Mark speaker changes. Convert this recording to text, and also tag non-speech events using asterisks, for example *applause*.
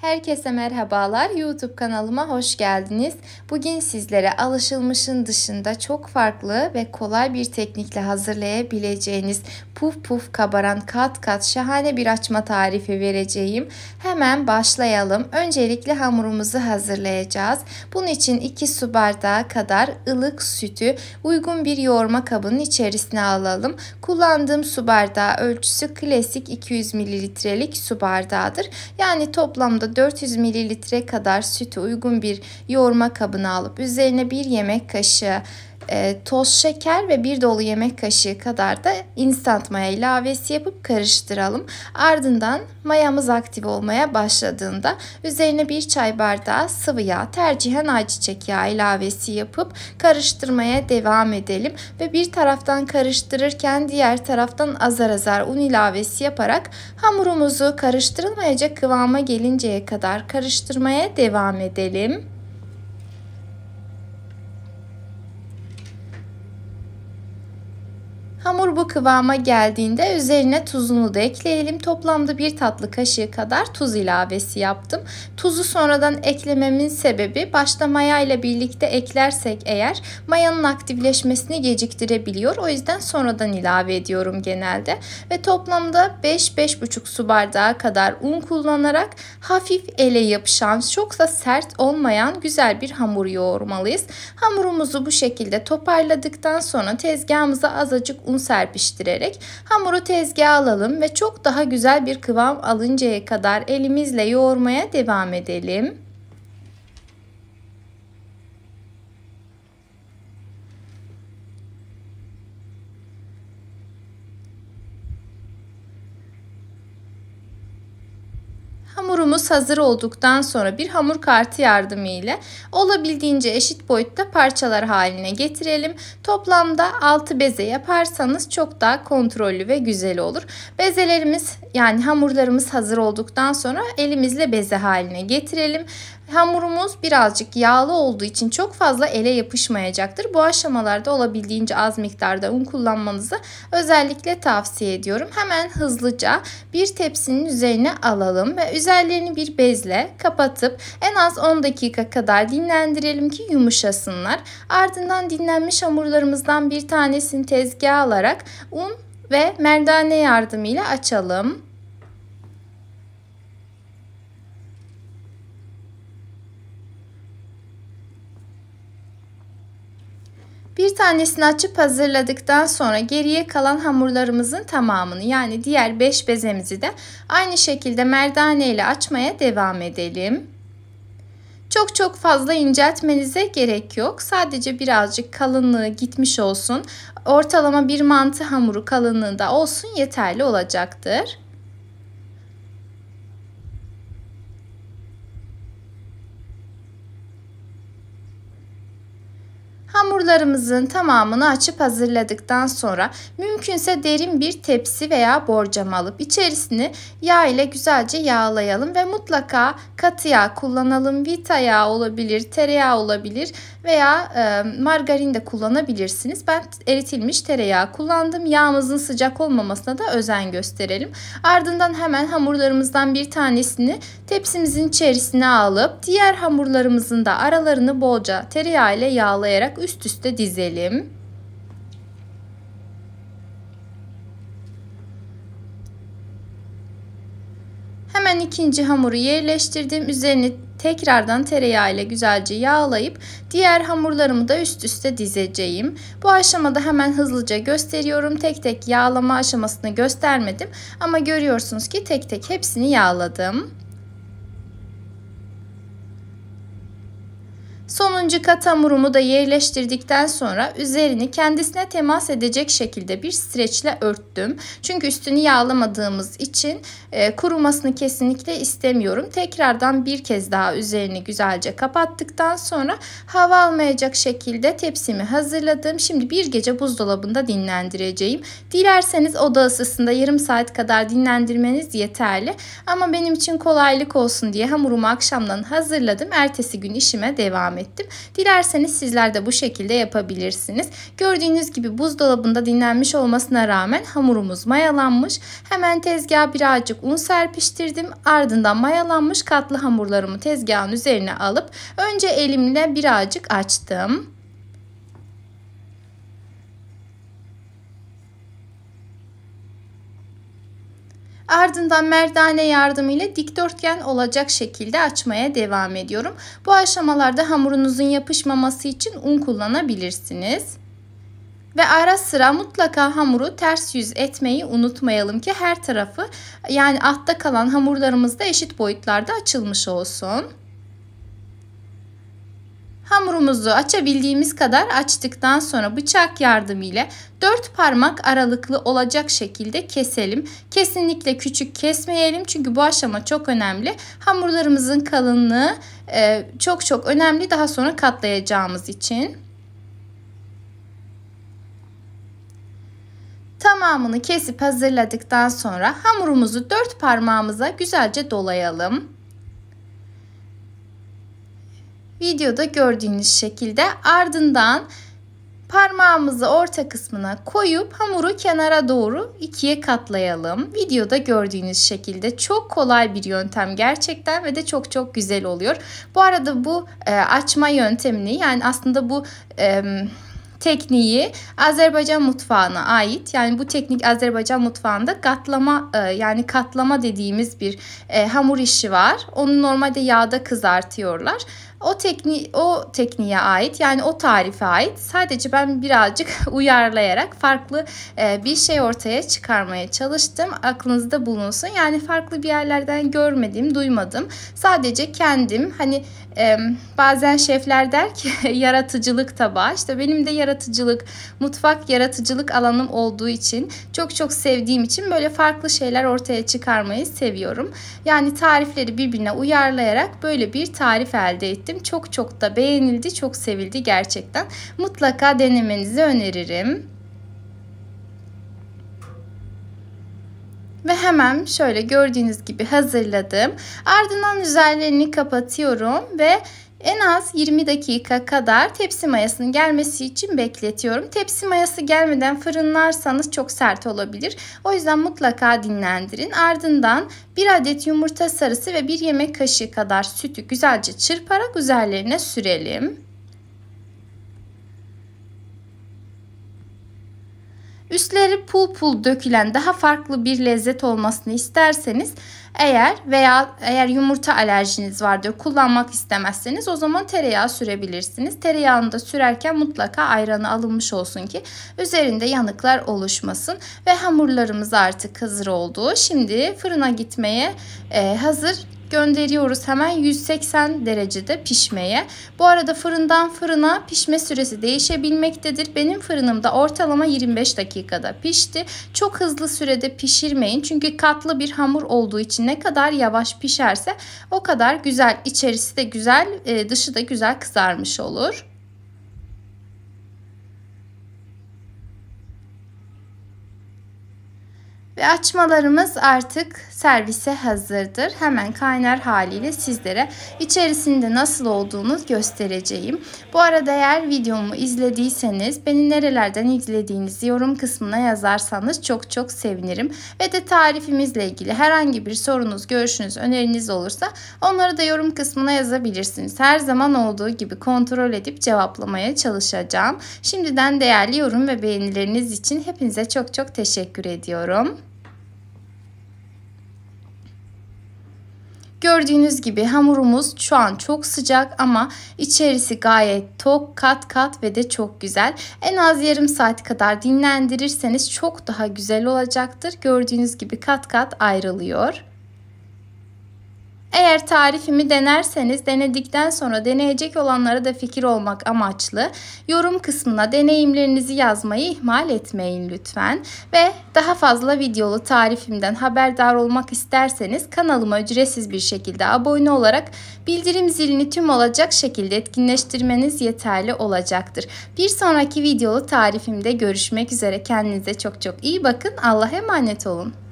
Speaker 1: Herkese merhabalar. YouTube kanalıma hoş geldiniz. Bugün sizlere alışılmışın dışında çok farklı ve kolay bir teknikle hazırlayabileceğiniz puf puf kabaran kat kat şahane bir açma tarifi vereceğim. Hemen başlayalım. Öncelikle hamurumuzu hazırlayacağız. Bunun için 2 su bardağı kadar ılık sütü uygun bir yoğurma kabının içerisine alalım. Kullandığım su bardağı ölçüsü klasik 200 mililitrelik su bardağıdır. Yani toplamda 400 mililitre kadar sütü uygun bir yoğurma kabına alıp üzerine bir yemek kaşığı e, toz şeker ve bir dolu yemek kaşığı kadar da instant maya ilavesi yapıp karıştıralım. Ardından mayamız aktif olmaya başladığında üzerine bir çay bardağı sıvı yağ tercihen ayçiçek yağı ilavesi yapıp karıştırmaya devam edelim ve bir taraftan karıştırırken diğer taraftan azar azar un ilavesi yaparak hamurumuzu karıştırılmayacak kıvama gelinceye kadar karıştırmaya devam edelim. Hamur bu kıvama geldiğinde üzerine tuzunu da ekleyelim. Toplamda bir tatlı kaşığı kadar tuz ilavesi yaptım. Tuzu sonradan eklememin sebebi başta maya ile birlikte eklersek eğer mayanın aktifleşmesini geciktirebiliyor. O yüzden sonradan ilave ediyorum genelde. Ve toplamda 5-5,5 su bardağı kadar un kullanarak hafif ele yapışan çok da sert olmayan güzel bir hamur yoğurmalıyız. Hamurumuzu bu şekilde toparladıktan sonra tezgahımıza azacık un serpiştirerek hamuru tezgaha alalım ve çok daha güzel bir kıvam alıncaya kadar elimizle yoğurmaya devam edelim. Hamurumuz hazır olduktan sonra bir hamur kartı yardımı ile olabildiğince eşit boyutta parçalar haline getirelim. Toplamda 6 beze yaparsanız çok daha kontrollü ve güzel olur. Bezelerimiz yani hamurlarımız hazır olduktan sonra elimizle beze haline getirelim Hamurumuz birazcık yağlı olduğu için çok fazla ele yapışmayacaktır. Bu aşamalarda olabildiğince az miktarda un kullanmanızı özellikle tavsiye ediyorum. Hemen hızlıca bir tepsinin üzerine alalım ve üzerlerini bir bezle kapatıp en az 10 dakika kadar dinlendirelim ki yumuşasınlar. Ardından dinlenmiş hamurlarımızdan bir tanesini tezgaha alarak un ve merdane yardımıyla açalım. Bir tanesini açıp hazırladıktan sonra geriye kalan hamurlarımızın tamamını yani diğer 5 bezemizi de aynı şekilde merdane ile açmaya devam edelim. Çok çok fazla inceltmenize gerek yok. Sadece birazcık kalınlığı gitmiş olsun. Ortalama bir mantı hamuru kalınlığında olsun yeterli olacaktır. Hamurlarımızın tamamını açıp hazırladıktan sonra mümkünse derin bir tepsi veya borcam alıp içerisini yağ ile güzelce yağlayalım ve mutlaka katı yağ kullanalım. Vita yağı olabilir, tereyağı olabilir veya e, margarin de kullanabilirsiniz. Ben eritilmiş tereyağı kullandım. Yağımızın sıcak olmamasına da özen gösterelim. Ardından hemen hamurlarımızdan bir tanesini tepsimizin içerisine alıp diğer hamurlarımızın da aralarını bolca tereyağı ile yağlayarak üst üst üste dizelim. Hemen ikinci hamuru yerleştirdim. Üzerini tekrardan tereyağı ile güzelce yağlayıp diğer hamurlarımı da üst üste dizeceğim. Bu aşamada hemen hızlıca gösteriyorum. Tek tek yağlama aşamasını göstermedim ama görüyorsunuz ki tek tek hepsini yağladım. Sonuncu kat hamurumu da yerleştirdikten sonra üzerini kendisine temas edecek şekilde bir streçle örttüm. Çünkü üstünü yağlamadığımız için e, kurumasını kesinlikle istemiyorum. Tekrardan bir kez daha üzerini güzelce kapattıktan sonra hava almayacak şekilde tepsimi hazırladım. Şimdi bir gece buzdolabında dinlendireceğim. Dilerseniz oda ısısında yarım saat kadar dinlendirmeniz yeterli. Ama benim için kolaylık olsun diye hamurumu akşamdan hazırladım. Ertesi gün işime devam ettim. Dilerseniz sizler de bu şekilde yapabilirsiniz. Gördüğünüz gibi buzdolabında dinlenmiş olmasına rağmen hamurumuz mayalanmış. Hemen tezgaha birazcık un serpiştirdim. Ardından mayalanmış katlı hamurlarımı tezgahın üzerine alıp önce elimle birazcık açtım. Ardından merdane yardımıyla dikdörtgen olacak şekilde açmaya devam ediyorum. Bu aşamalarda hamurunuzun yapışmaması için un kullanabilirsiniz. Ve ara sıra mutlaka hamuru ters yüz etmeyi unutmayalım ki her tarafı yani altta kalan hamurlarımız da eşit boyutlarda açılmış olsun. Hamurumuzu açabildiğimiz kadar açtıktan sonra bıçak yardımıyla 4 parmak aralıklı olacak şekilde keselim. Kesinlikle küçük kesmeyelim çünkü bu aşama çok önemli. Hamurlarımızın kalınlığı e, çok çok önemli daha sonra katlayacağımız için. Tamamını kesip hazırladıktan sonra hamurumuzu dört parmağımıza güzelce dolayalım videoda gördüğünüz şekilde ardından parmağımızı orta kısmına koyup hamuru kenara doğru ikiye katlayalım. Videoda gördüğünüz şekilde çok kolay bir yöntem gerçekten ve de çok çok güzel oluyor. Bu arada bu e, açma yöntemini yani aslında bu... E, tekniği Azerbaycan mutfağına ait. Yani bu teknik Azerbaycan mutfağında katlama e, yani katlama dediğimiz bir e, hamur işi var. Onu normalde yağda kızartıyorlar o tekni o tekniğe ait yani o tarife ait sadece ben birazcık *laughs* uyarlayarak farklı e, bir şey ortaya çıkarmaya çalıştım. Aklınızda bulunsun. Yani farklı bir yerlerden görmedim, duymadım. Sadece kendim hani e, bazen şefler der ki *laughs* yaratıcılık tabağı. işte benim de yaratıcılık, mutfak yaratıcılık alanım olduğu için çok çok sevdiğim için böyle farklı şeyler ortaya çıkarmayı seviyorum. Yani tarifleri birbirine uyarlayarak böyle bir tarif elde ettim denemiştim. Çok çok da beğenildi, çok sevildi gerçekten. Mutlaka denemenizi öneririm. Ve hemen şöyle gördüğünüz gibi hazırladım. Ardından üzerlerini kapatıyorum ve en az 20 dakika kadar tepsi mayasının gelmesi için bekletiyorum. Tepsi mayası gelmeden fırınlarsanız çok sert olabilir. O yüzden mutlaka dinlendirin. Ardından 1 adet yumurta sarısı ve 1 yemek kaşığı kadar sütü güzelce çırparak üzerlerine sürelim. Üstleri pul pul dökülen daha farklı bir lezzet olmasını isterseniz eğer veya eğer yumurta alerjiniz vardır kullanmak istemezseniz o zaman tereyağı sürebilirsiniz. Tereyağını da sürerken mutlaka ayranı alınmış olsun ki üzerinde yanıklar oluşmasın ve hamurlarımız artık hazır oldu. Şimdi fırına gitmeye e, hazır gönderiyoruz hemen 180 derecede pişmeye. Bu arada fırından fırına pişme süresi değişebilmektedir. Benim fırınımda ortalama 25 dakikada pişti. Çok hızlı sürede pişirmeyin çünkü katlı bir hamur olduğu için ne kadar yavaş pişerse o kadar güzel içerisi de güzel e, dışı da güzel kızarmış olur. Ve açmalarımız artık servise hazırdır. Hemen kaynar haliyle sizlere içerisinde nasıl olduğunu göstereceğim. Bu arada eğer videomu izlediyseniz beni nerelerden izlediğinizi yorum kısmına yazarsanız çok çok sevinirim. Ve de tarifimizle ilgili herhangi bir sorunuz, görüşünüz, öneriniz olursa onları da yorum kısmına yazabilirsiniz. Her zaman olduğu gibi kontrol edip cevaplamaya çalışacağım. Şimdiden değerli yorum ve beğenileriniz için hepinize çok çok teşekkür ediyorum. Gördüğünüz gibi hamurumuz şu an çok sıcak ama içerisi gayet tok, kat kat ve de çok güzel. En az yarım saat kadar dinlendirirseniz çok daha güzel olacaktır. Gördüğünüz gibi kat kat ayrılıyor. Eğer tarifimi denerseniz denedikten sonra deneyecek olanlara da fikir olmak amaçlı yorum kısmına deneyimlerinizi yazmayı ihmal etmeyin lütfen. Ve daha fazla videolu tarifimden haberdar olmak isterseniz kanalıma ücretsiz bir şekilde abone olarak bildirim zilini tüm olacak şekilde etkinleştirmeniz yeterli olacaktır. Bir sonraki videolu tarifimde görüşmek üzere. Kendinize çok çok iyi bakın. Allah'a emanet olun.